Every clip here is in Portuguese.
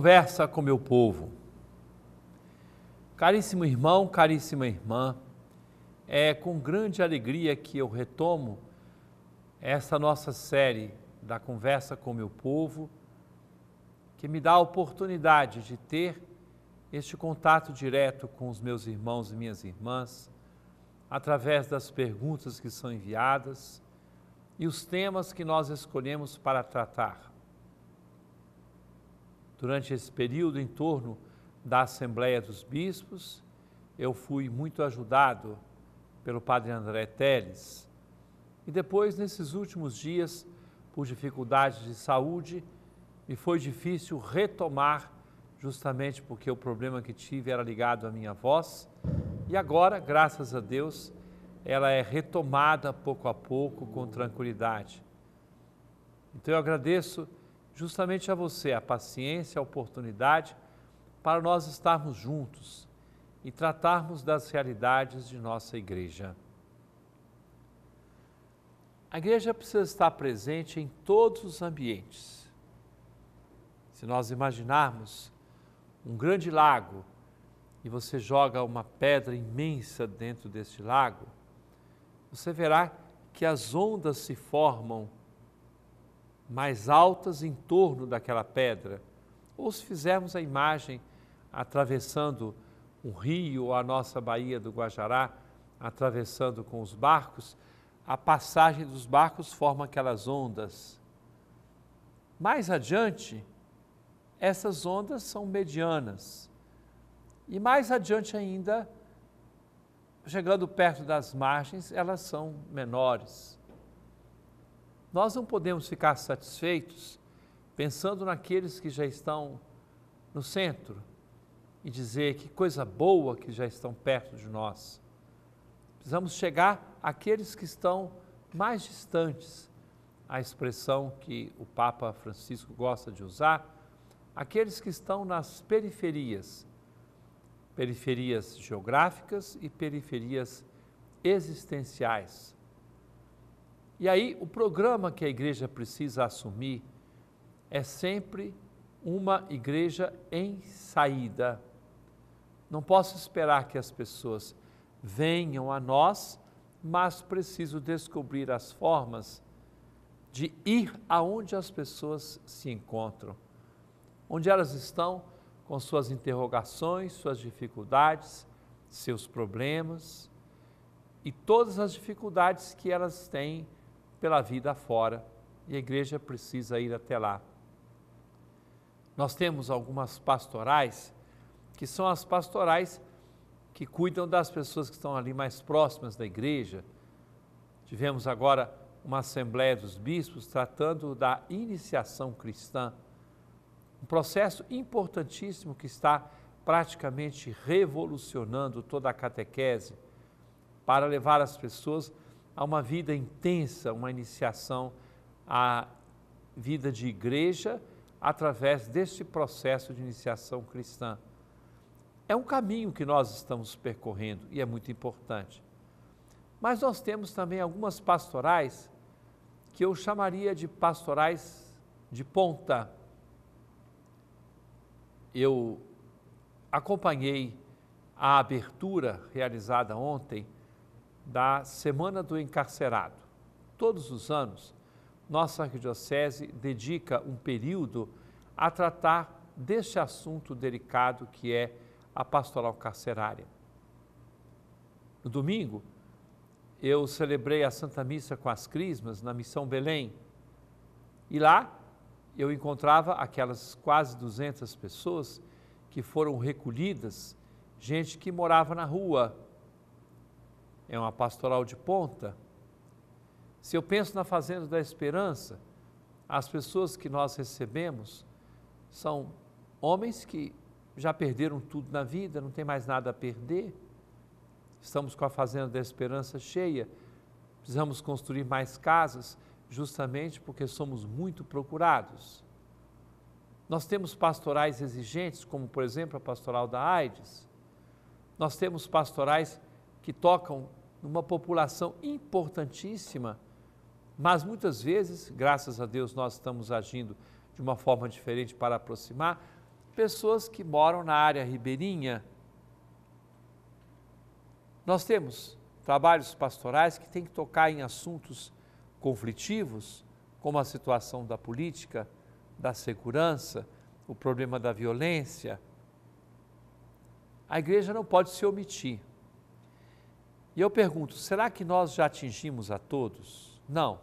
conversa com meu povo. Caríssimo irmão, caríssima irmã, é com grande alegria que eu retomo essa nossa série da conversa com meu povo, que me dá a oportunidade de ter este contato direto com os meus irmãos e minhas irmãs, através das perguntas que são enviadas e os temas que nós escolhemos para tratar. Durante esse período, em torno da Assembleia dos Bispos, eu fui muito ajudado pelo padre André Teles. E depois, nesses últimos dias, por dificuldades de saúde, me foi difícil retomar, justamente porque o problema que tive era ligado à minha voz. E agora, graças a Deus, ela é retomada pouco a pouco, com tranquilidade. Então eu agradeço justamente a você a paciência, a oportunidade para nós estarmos juntos e tratarmos das realidades de nossa igreja. A igreja precisa estar presente em todos os ambientes. Se nós imaginarmos um grande lago e você joga uma pedra imensa dentro deste lago, você verá que as ondas se formam mais altas em torno daquela pedra, ou se fizermos a imagem atravessando um rio ou a nossa baía do Guajará, atravessando com os barcos, a passagem dos barcos forma aquelas ondas. Mais adiante, essas ondas são medianas. E mais adiante ainda, chegando perto das margens, elas são menores. Nós não podemos ficar satisfeitos pensando naqueles que já estão no centro e dizer que coisa boa que já estão perto de nós. Precisamos chegar àqueles que estão mais distantes. A expressão que o Papa Francisco gosta de usar, aqueles que estão nas periferias, periferias geográficas e periferias existenciais. E aí, o programa que a igreja precisa assumir é sempre uma igreja em saída. Não posso esperar que as pessoas venham a nós, mas preciso descobrir as formas de ir aonde as pessoas se encontram, onde elas estão com suas interrogações, suas dificuldades, seus problemas e todas as dificuldades que elas têm pela vida afora e a igreja precisa ir até lá. Nós temos algumas pastorais, que são as pastorais que cuidam das pessoas que estão ali mais próximas da igreja. Tivemos agora uma Assembleia dos Bispos tratando da iniciação cristã, um processo importantíssimo que está praticamente revolucionando toda a catequese para levar as pessoas a a uma vida intensa, uma iniciação à vida de igreja através deste processo de iniciação cristã. É um caminho que nós estamos percorrendo e é muito importante. Mas nós temos também algumas pastorais que eu chamaria de pastorais de ponta. Eu acompanhei a abertura realizada ontem da Semana do Encarcerado. Todos os anos, nossa arquidiocese dedica um período a tratar deste assunto delicado que é a pastoral carcerária. No domingo, eu celebrei a Santa Missa com as Crismas na Missão Belém. E lá eu encontrava aquelas quase 200 pessoas que foram recolhidas, gente que morava na rua, é uma pastoral de ponta. Se eu penso na Fazenda da Esperança, as pessoas que nós recebemos são homens que já perderam tudo na vida, não tem mais nada a perder. Estamos com a Fazenda da Esperança cheia, precisamos construir mais casas, justamente porque somos muito procurados. Nós temos pastorais exigentes, como por exemplo a pastoral da AIDS. Nós temos pastorais que tocam numa população importantíssima, mas muitas vezes, graças a Deus, nós estamos agindo de uma forma diferente para aproximar pessoas que moram na área ribeirinha. Nós temos trabalhos pastorais que têm que tocar em assuntos conflitivos, como a situação da política, da segurança, o problema da violência. A igreja não pode se omitir. E eu pergunto: será que nós já atingimos a todos? Não.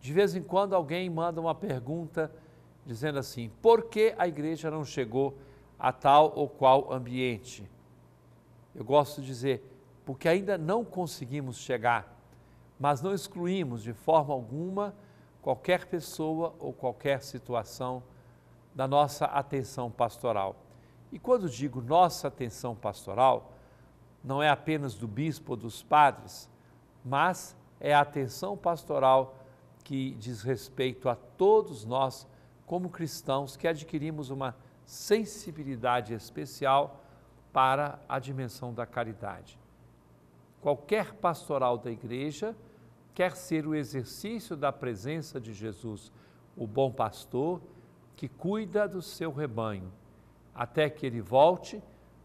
De vez em quando alguém manda uma pergunta dizendo assim: por que a igreja não chegou a tal ou qual ambiente? Eu gosto de dizer: porque ainda não conseguimos chegar, mas não excluímos de forma alguma qualquer pessoa ou qualquer situação da nossa atenção pastoral. E quando digo nossa atenção pastoral, não é apenas do bispo ou dos padres, mas é a atenção pastoral que diz respeito a todos nós, como cristãos, que adquirimos uma sensibilidade especial para a dimensão da caridade. Qualquer pastoral da igreja quer ser o exercício da presença de Jesus, o bom pastor que cuida do seu rebanho, até que ele volte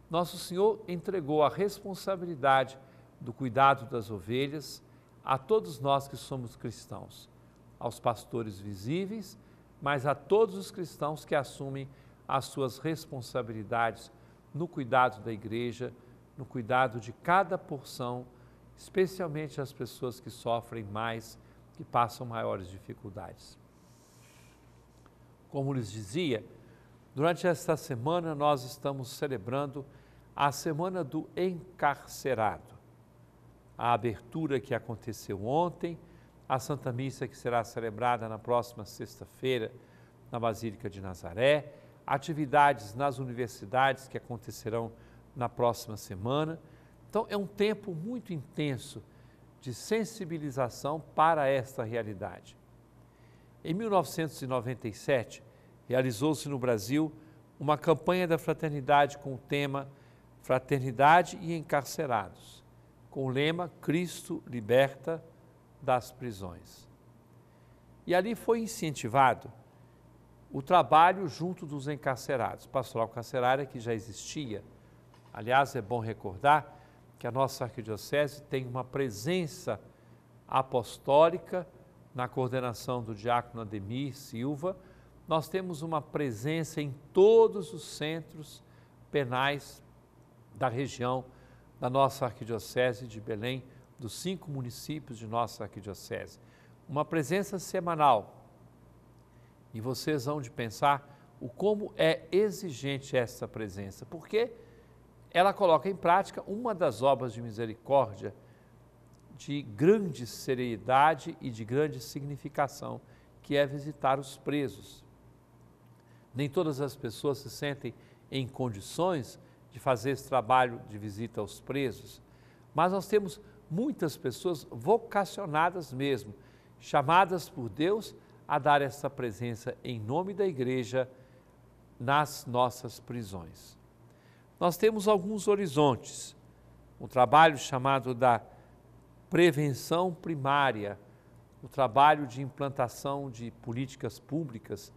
nosso Senhor entregou a responsabilidade do cuidado das ovelhas a todos nós que somos cristãos, aos pastores visíveis, mas a todos os cristãos que assumem as suas responsabilidades no cuidado da igreja, no cuidado de cada porção, especialmente as pessoas que sofrem mais, que passam maiores dificuldades. Como lhes dizia, durante esta semana nós estamos celebrando a semana do encarcerado. A abertura que aconteceu ontem, a Santa Missa que será celebrada na próxima sexta-feira na Basílica de Nazaré, atividades nas universidades que acontecerão na próxima semana. Então, é um tempo muito intenso de sensibilização para esta realidade. Em 1997, realizou-se no Brasil uma campanha da fraternidade com o tema Fraternidade e Encarcerados, com o lema Cristo liberta das prisões. E ali foi incentivado o trabalho junto dos encarcerados, pastoral carcerária que já existia. Aliás, é bom recordar que a nossa arquidiocese tem uma presença apostólica na coordenação do diácono Ademir Silva. Nós temos uma presença em todos os centros penais da região da nossa arquidiocese de Belém, dos cinco municípios de nossa arquidiocese. Uma presença semanal. E vocês vão de pensar o como é exigente essa presença, porque ela coloca em prática uma das obras de misericórdia de grande seriedade e de grande significação, que é visitar os presos. Nem todas as pessoas se sentem em condições de fazer esse trabalho de visita aos presos, mas nós temos muitas pessoas vocacionadas mesmo, chamadas por Deus a dar essa presença em nome da igreja nas nossas prisões. Nós temos alguns horizontes, um trabalho chamado da prevenção primária, o trabalho de implantação de políticas públicas,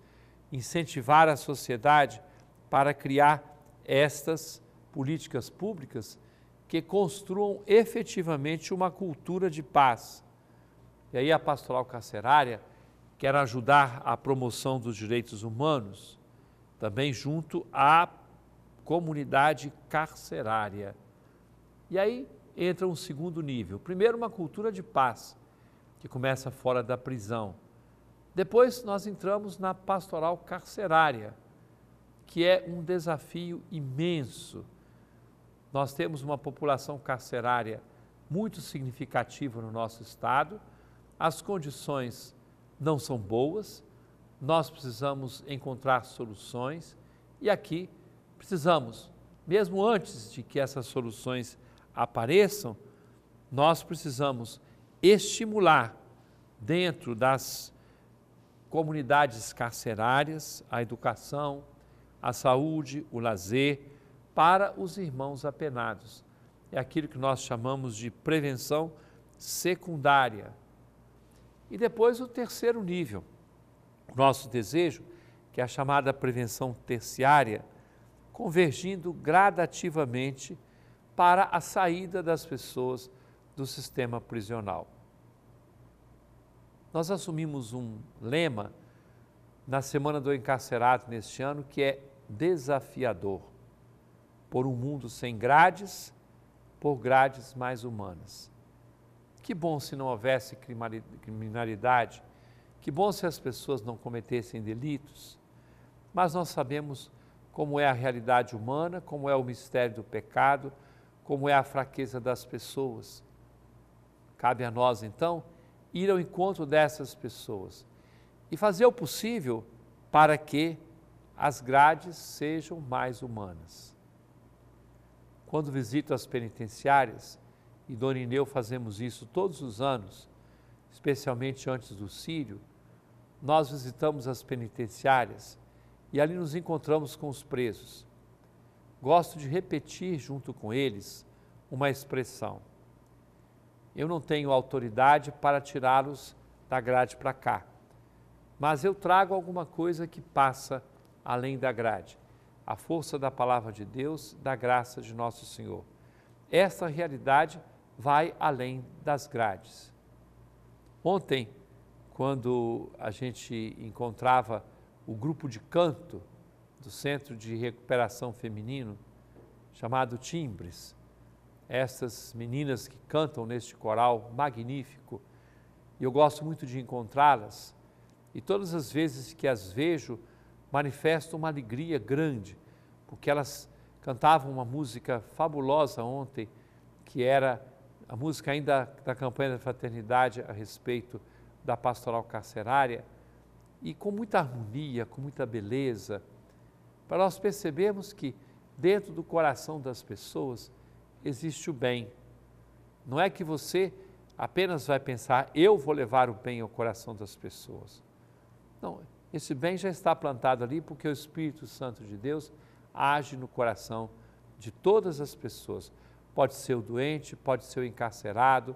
incentivar a sociedade para criar estas políticas públicas que construam efetivamente uma cultura de paz. E aí a pastoral carcerária quer ajudar a promoção dos direitos humanos, também junto à comunidade carcerária. E aí entra um segundo nível. Primeiro, uma cultura de paz, que começa fora da prisão. Depois, nós entramos na pastoral carcerária, que é um desafio imenso nós temos uma população carcerária muito significativa no nosso estado, as condições não são boas, nós precisamos encontrar soluções e aqui precisamos, mesmo antes de que essas soluções apareçam, nós precisamos estimular dentro das comunidades carcerárias a educação, a saúde, o lazer, para os irmãos apenados. É aquilo que nós chamamos de prevenção secundária. E depois o terceiro nível. Nosso desejo que é a chamada prevenção terciária, convergindo gradativamente para a saída das pessoas do sistema prisional. Nós assumimos um lema na semana do encarcerado neste ano que é desafiador por um mundo sem grades, por grades mais humanas. Que bom se não houvesse criminalidade, que bom se as pessoas não cometessem delitos, mas nós sabemos como é a realidade humana, como é o mistério do pecado, como é a fraqueza das pessoas. Cabe a nós, então, ir ao encontro dessas pessoas e fazer o possível para que as grades sejam mais humanas. Quando visito as penitenciárias, e Dona Ineu fazemos isso todos os anos, especialmente antes do Sírio, nós visitamos as penitenciárias e ali nos encontramos com os presos. Gosto de repetir junto com eles uma expressão. Eu não tenho autoridade para tirá-los da grade para cá, mas eu trago alguma coisa que passa além da grade a força da palavra de Deus, da graça de nosso Senhor. Essa realidade vai além das grades. Ontem, quando a gente encontrava o grupo de canto do Centro de Recuperação Feminino, chamado Timbres, essas meninas que cantam neste coral magnífico, eu gosto muito de encontrá-las, e todas as vezes que as vejo, manifesta uma alegria grande, porque elas cantavam uma música fabulosa ontem, que era a música ainda da campanha da fraternidade a respeito da pastoral carcerária, e com muita harmonia, com muita beleza, para nós percebermos que dentro do coração das pessoas existe o bem. Não é que você apenas vai pensar, eu vou levar o bem ao coração das pessoas. Não, esse bem já está plantado ali porque o Espírito Santo de Deus age no coração de todas as pessoas. Pode ser o doente, pode ser o encarcerado,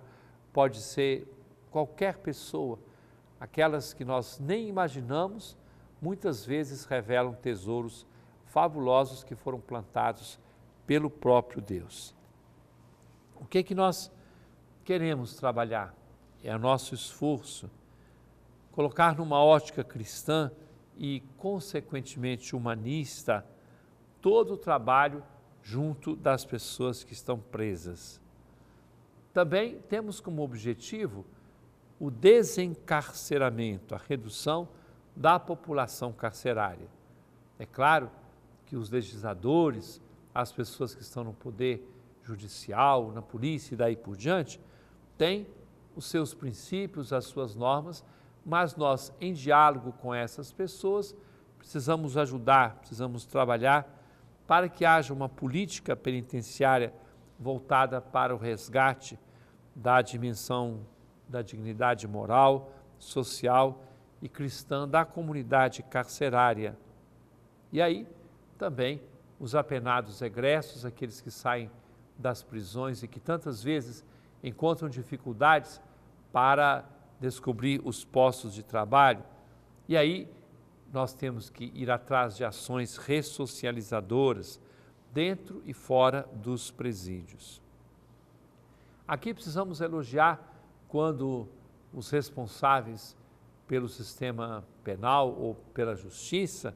pode ser qualquer pessoa. Aquelas que nós nem imaginamos, muitas vezes revelam tesouros fabulosos que foram plantados pelo próprio Deus. O que é que nós queremos trabalhar? É o nosso esforço colocar numa ótica cristã e, consequentemente, humanista, todo o trabalho junto das pessoas que estão presas. Também temos como objetivo o desencarceramento, a redução da população carcerária. É claro que os legisladores, as pessoas que estão no poder judicial, na polícia e daí por diante, têm os seus princípios, as suas normas mas nós, em diálogo com essas pessoas, precisamos ajudar, precisamos trabalhar para que haja uma política penitenciária voltada para o resgate da dimensão da dignidade moral, social e cristã da comunidade carcerária. E aí também os apenados egressos, aqueles que saem das prisões e que tantas vezes encontram dificuldades para descobrir os postos de trabalho. E aí nós temos que ir atrás de ações ressocializadoras dentro e fora dos presídios. Aqui precisamos elogiar quando os responsáveis pelo sistema penal ou pela justiça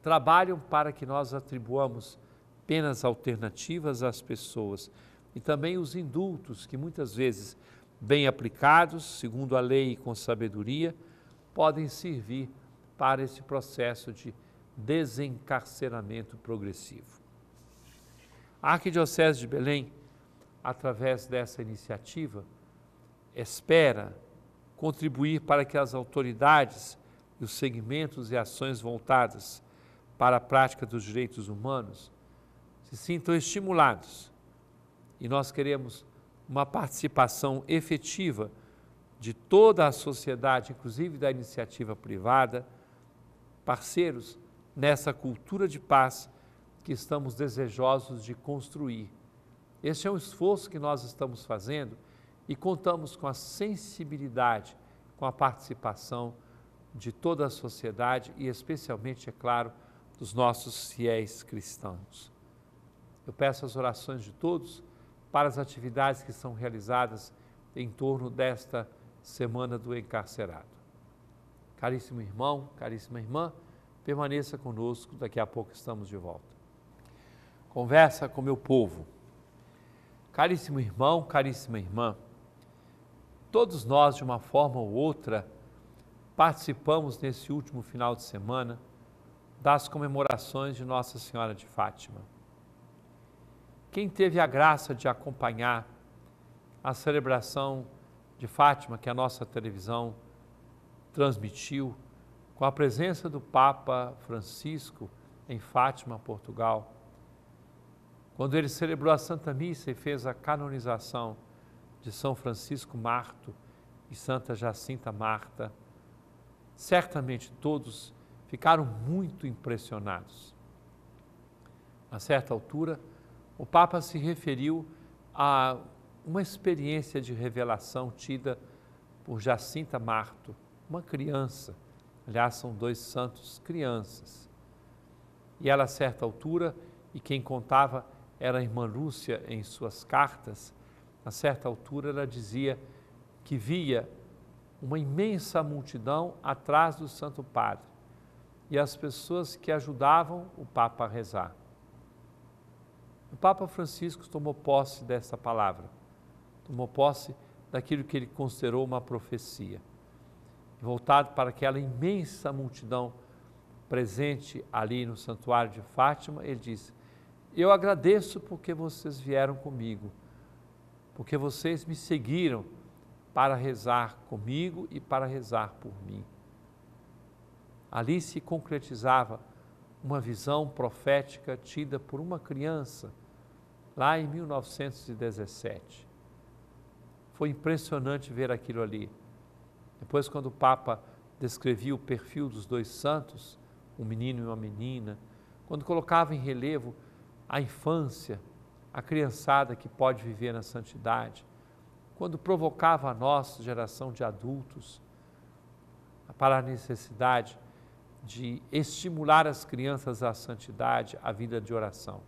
trabalham para que nós atribuamos penas alternativas às pessoas e também os indultos que muitas vezes bem aplicados, segundo a lei e com sabedoria, podem servir para esse processo de desencarceramento progressivo. A Arquidiocese de Belém, através dessa iniciativa, espera contribuir para que as autoridades e os segmentos e ações voltadas para a prática dos direitos humanos se sintam estimulados. E nós queremos uma participação efetiva de toda a sociedade, inclusive da iniciativa privada, parceiros nessa cultura de paz que estamos desejosos de construir. Este é um esforço que nós estamos fazendo e contamos com a sensibilidade, com a participação de toda a sociedade e, especialmente, é claro, dos nossos fiéis cristãos. Eu peço as orações de todos para as atividades que são realizadas em torno desta semana do encarcerado. Caríssimo irmão, caríssima irmã, permaneça conosco, daqui a pouco estamos de volta. Conversa com meu povo. Caríssimo irmão, caríssima irmã, todos nós, de uma forma ou outra, participamos nesse último final de semana das comemorações de Nossa Senhora de Fátima quem teve a graça de acompanhar a celebração de Fátima, que a nossa televisão transmitiu, com a presença do Papa Francisco em Fátima, Portugal, quando ele celebrou a Santa Missa e fez a canonização de São Francisco Marto e Santa Jacinta Marta, certamente todos ficaram muito impressionados. A certa altura, o Papa se referiu a uma experiência de revelação tida por Jacinta Marto, uma criança. Aliás, são dois santos crianças. E ela, a certa altura, e quem contava era a irmã Lúcia em suas cartas, a certa altura ela dizia que via uma imensa multidão atrás do Santo Padre e as pessoas que ajudavam o Papa a rezar. O Papa Francisco tomou posse dessa palavra, tomou posse daquilo que ele considerou uma profecia, voltado para aquela imensa multidão presente ali no santuário de Fátima, ele disse: Eu agradeço porque vocês vieram comigo, porque vocês me seguiram para rezar comigo e para rezar por mim. Ali se concretizava uma visão profética tida por uma criança lá em 1917. Foi impressionante ver aquilo ali. Depois, quando o Papa descrevia o perfil dos dois santos, um menino e uma menina, quando colocava em relevo a infância, a criançada que pode viver na santidade, quando provocava a nossa geração de adultos para a necessidade de estimular as crianças à santidade, à vida de oração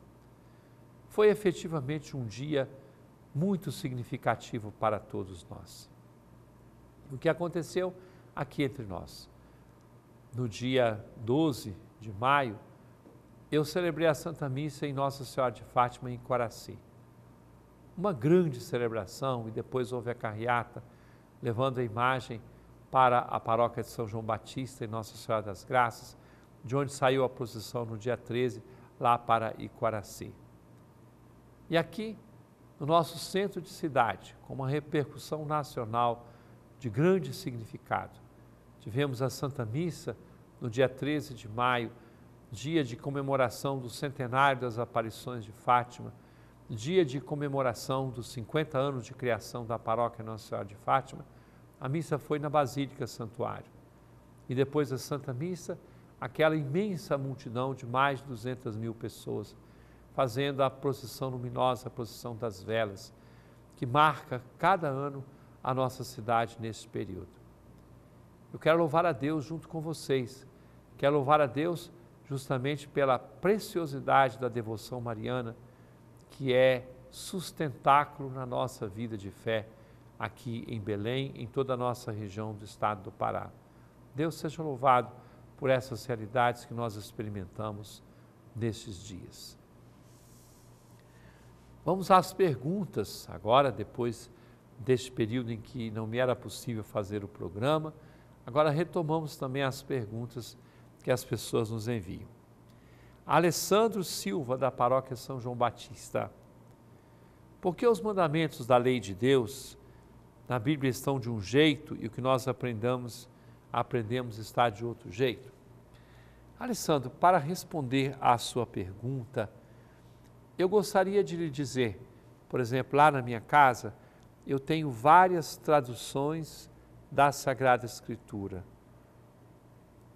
foi efetivamente um dia muito significativo para todos nós. O que aconteceu aqui entre nós? No dia 12 de maio, eu celebrei a Santa Missa em Nossa Senhora de Fátima, em Coraci. Uma grande celebração, e depois houve a carreata, levando a imagem para a paróquia de São João Batista, em Nossa Senhora das Graças, de onde saiu a procissão no dia 13, lá para Iquaraci. E aqui, no nosso centro de cidade, com uma repercussão nacional de grande significado. Tivemos a Santa Missa no dia 13 de maio, dia de comemoração do centenário das aparições de Fátima, dia de comemoração dos 50 anos de criação da paróquia Nossa Senhora de Fátima. A missa foi na Basílica Santuário. E depois da Santa Missa, aquela imensa multidão de mais de 200 mil pessoas fazendo a procissão luminosa, a procissão das velas, que marca cada ano a nossa cidade nesse período. Eu quero louvar a Deus junto com vocês, quero louvar a Deus justamente pela preciosidade da devoção mariana, que é sustentáculo na nossa vida de fé aqui em Belém, em toda a nossa região do estado do Pará. Deus seja louvado por essas realidades que nós experimentamos nestes dias. Vamos às perguntas agora, depois deste período em que não me era possível fazer o programa. Agora retomamos também as perguntas que as pessoas nos enviam. Alessandro Silva, da paróquia São João Batista. Por que os mandamentos da lei de Deus na Bíblia estão de um jeito e o que nós aprendamos, aprendemos está de outro jeito? Alessandro, para responder à sua pergunta, eu gostaria de lhe dizer, por exemplo, lá na minha casa, eu tenho várias traduções da Sagrada Escritura.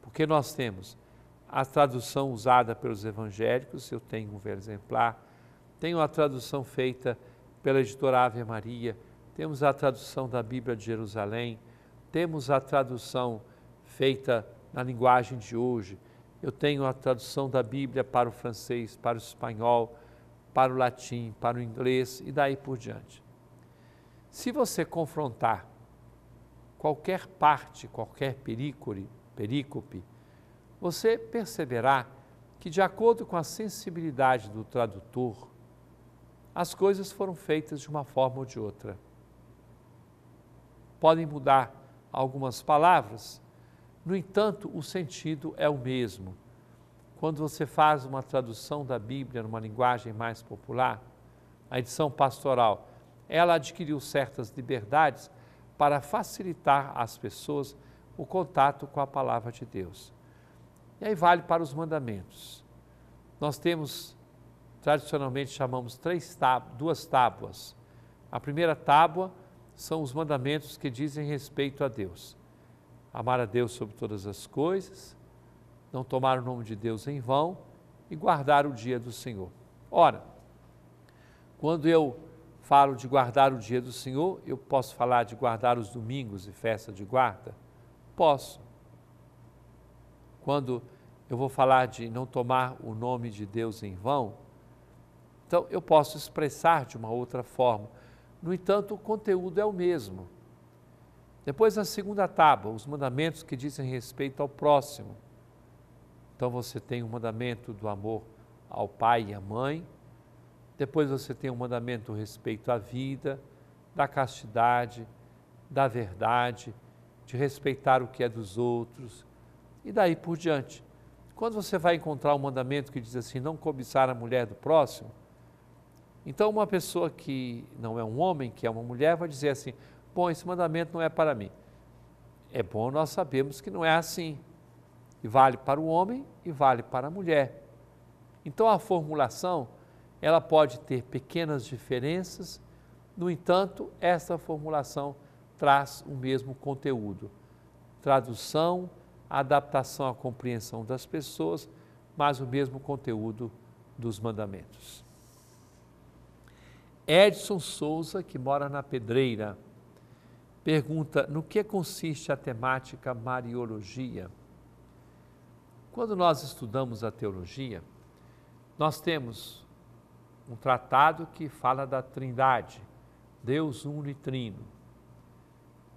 Porque nós temos a tradução usada pelos evangélicos, eu tenho um exemplar, tenho a tradução feita pela editora Ave Maria, temos a tradução da Bíblia de Jerusalém, temos a tradução feita na linguagem de hoje, eu tenho a tradução da Bíblia para o francês, para o espanhol, para o latim, para o inglês e daí por diante. Se você confrontar qualquer parte, qualquer perícore, perícope, você perceberá que, de acordo com a sensibilidade do tradutor, as coisas foram feitas de uma forma ou de outra. Podem mudar algumas palavras, no entanto, o sentido é o mesmo quando você faz uma tradução da Bíblia numa linguagem mais popular, a edição pastoral, ela adquiriu certas liberdades para facilitar às pessoas o contato com a palavra de Deus. E aí vale para os mandamentos. Nós temos, tradicionalmente chamamos três tábuas, duas tábuas. A primeira tábua são os mandamentos que dizem respeito a Deus. Amar a Deus sobre todas as coisas, não tomar o nome de Deus em vão e guardar o dia do Senhor. Ora, quando eu falo de guardar o dia do Senhor, eu posso falar de guardar os domingos e festa de guarda? Posso. Quando eu vou falar de não tomar o nome de Deus em vão, então eu posso expressar de uma outra forma. No entanto, o conteúdo é o mesmo. Depois, a segunda tábua, os mandamentos que dizem respeito ao próximo. Então você tem o mandamento do amor ao pai e à mãe, depois você tem o mandamento do respeito à vida, da castidade, da verdade, de respeitar o que é dos outros e daí por diante. Quando você vai encontrar o um mandamento que diz assim, não cobiçar a mulher do próximo, então uma pessoa que não é um homem, que é uma mulher, vai dizer assim, bom, esse mandamento não é para mim. É bom nós sabemos que não é assim. E vale para o homem e vale para a mulher. Então a formulação, ela pode ter pequenas diferenças, no entanto, essa formulação traz o mesmo conteúdo. Tradução, adaptação à compreensão das pessoas, mas o mesmo conteúdo dos mandamentos. Edson Souza, que mora na Pedreira, pergunta no que consiste a temática Mariologia. Quando nós estudamos a teologia, nós temos um tratado que fala da Trindade, Deus Trino.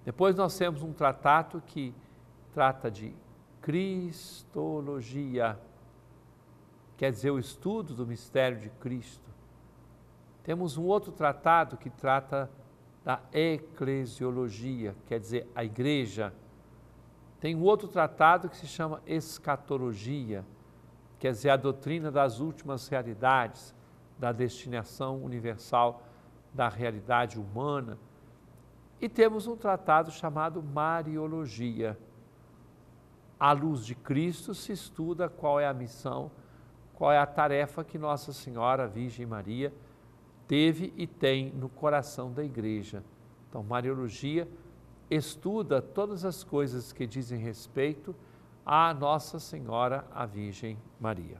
Depois nós temos um tratado que trata de cristologia, quer dizer, o estudo do mistério de Cristo. Temos um outro tratado que trata da eclesiologia, quer dizer, a igreja tem um outro tratado que se chama Escatologia, quer é dizer, a doutrina das últimas realidades, da destinação universal da realidade humana. E temos um tratado chamado Mariologia. À luz de Cristo se estuda qual é a missão, qual é a tarefa que Nossa Senhora Virgem Maria teve e tem no coração da igreja. Então, Mariologia estuda todas as coisas que dizem respeito à Nossa Senhora, a Virgem Maria.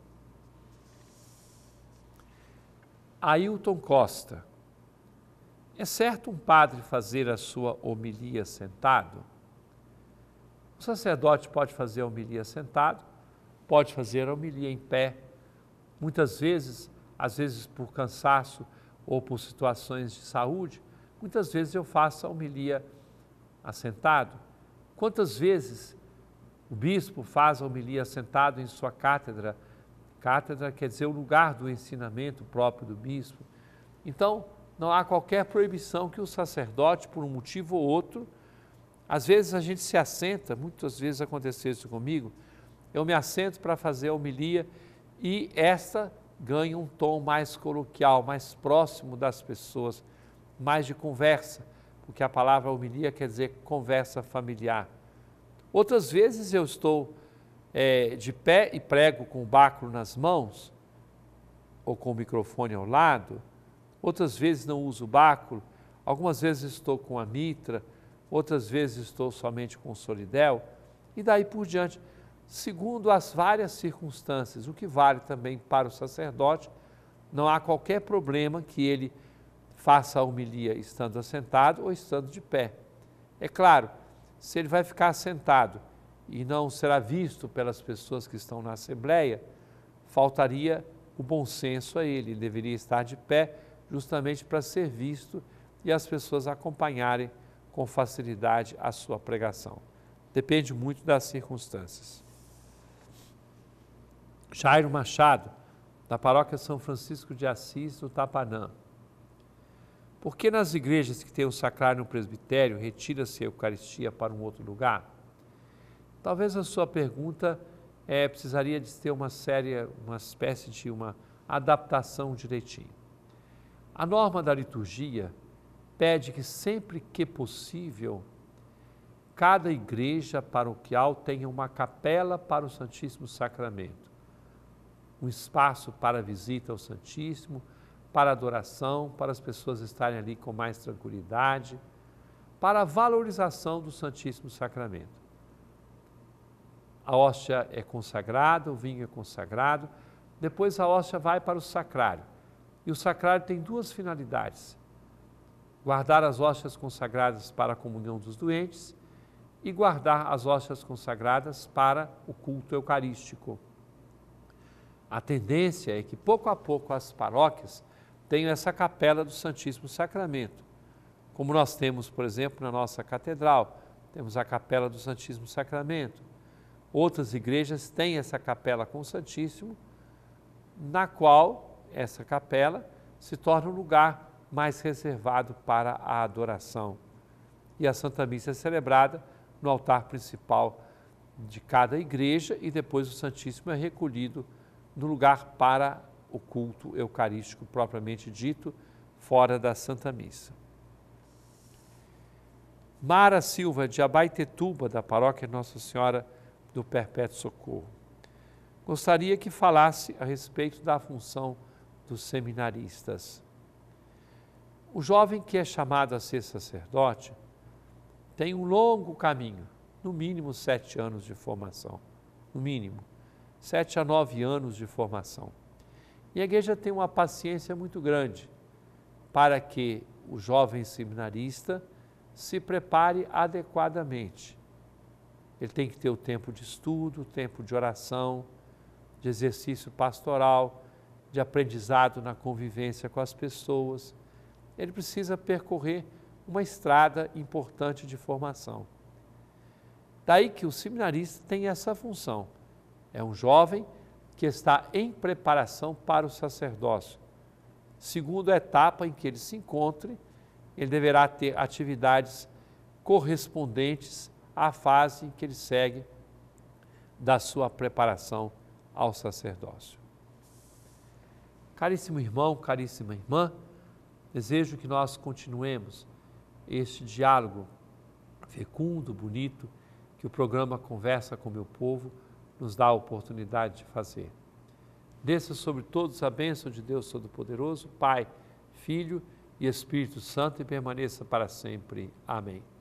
Ailton Costa. É certo um padre fazer a sua homilia sentado? O sacerdote pode fazer a homilia sentado, pode fazer a homilia em pé. Muitas vezes, às vezes por cansaço ou por situações de saúde, muitas vezes eu faço a homilia assentado? Quantas vezes o bispo faz a homilia assentado em sua cátedra? Cátedra quer dizer o lugar do ensinamento próprio do bispo. Então, não há qualquer proibição que o sacerdote, por um motivo ou outro, às vezes a gente se assenta, muitas vezes aconteceu isso comigo, eu me assento para fazer a homilia e esta ganha um tom mais coloquial, mais próximo das pessoas, mais de conversa o que a palavra homilia quer dizer conversa familiar. Outras vezes eu estou é, de pé e prego com o báculo nas mãos, ou com o microfone ao lado, outras vezes não uso o báculo, algumas vezes estou com a mitra, outras vezes estou somente com o solidel, e daí por diante, segundo as várias circunstâncias, o que vale também para o sacerdote, não há qualquer problema que ele faça a homilia estando assentado ou estando de pé. É claro, se ele vai ficar sentado e não será visto pelas pessoas que estão na Assembleia, faltaria o bom senso a ele. Ele deveria estar de pé justamente para ser visto e as pessoas acompanharem com facilidade a sua pregação. Depende muito das circunstâncias. Jairo Machado, da paróquia São Francisco de Assis, do Tapanã. Por que nas igrejas que tem o sacrário no presbitério retira-se a Eucaristia para um outro lugar? Talvez a sua pergunta é, precisaria de ter uma série, uma espécie de uma adaptação direitinho. A norma da liturgia pede que sempre que possível cada igreja paroquial tenha uma capela para o Santíssimo Sacramento, um espaço para visita ao Santíssimo, para adoração, para as pessoas estarem ali com mais tranquilidade, para a valorização do Santíssimo Sacramento. A hóstia é consagrada, o vinho é consagrado, depois a hóstia vai para o sacrário. E o sacrário tem duas finalidades: guardar as hóstias consagradas para a comunhão dos doentes e guardar as hóstias consagradas para o culto eucarístico. A tendência é que pouco a pouco as paróquias tenho essa capela do Santíssimo Sacramento. Como nós temos, por exemplo, na nossa catedral, temos a capela do Santíssimo Sacramento. Outras igrejas têm essa capela com o Santíssimo, na qual essa capela se torna um lugar mais reservado para a adoração. E a Santa Missa é celebrada no altar principal de cada igreja e depois o Santíssimo é recolhido no lugar para o culto eucarístico propriamente dito, fora da Santa Missa. Mara Silva, de Abaitetuba, da paróquia Nossa Senhora do Perpétuo Socorro. Gostaria que falasse a respeito da função dos seminaristas. O jovem que é chamado a ser sacerdote tem um longo caminho, no mínimo sete anos de formação, no mínimo sete a nove anos de formação. E a igreja tem uma paciência muito grande para que o jovem seminarista se prepare adequadamente. Ele tem que ter o tempo de estudo, o tempo de oração, de exercício pastoral, de aprendizado na convivência com as pessoas. Ele precisa percorrer uma estrada importante de formação. Daí que o seminarista tem essa função. É um jovem que está em preparação para o sacerdócio. Segundo a etapa em que ele se encontre, ele deverá ter atividades correspondentes à fase em que ele segue da sua preparação ao sacerdócio. Caríssimo irmão, caríssima irmã, desejo que nós continuemos este diálogo fecundo, bonito, que o programa Conversa com Meu Povo nos dá a oportunidade de fazer. Desça sobre todos a bênção de Deus Todo-Poderoso, Pai, Filho e Espírito Santo e permaneça para sempre. Amém.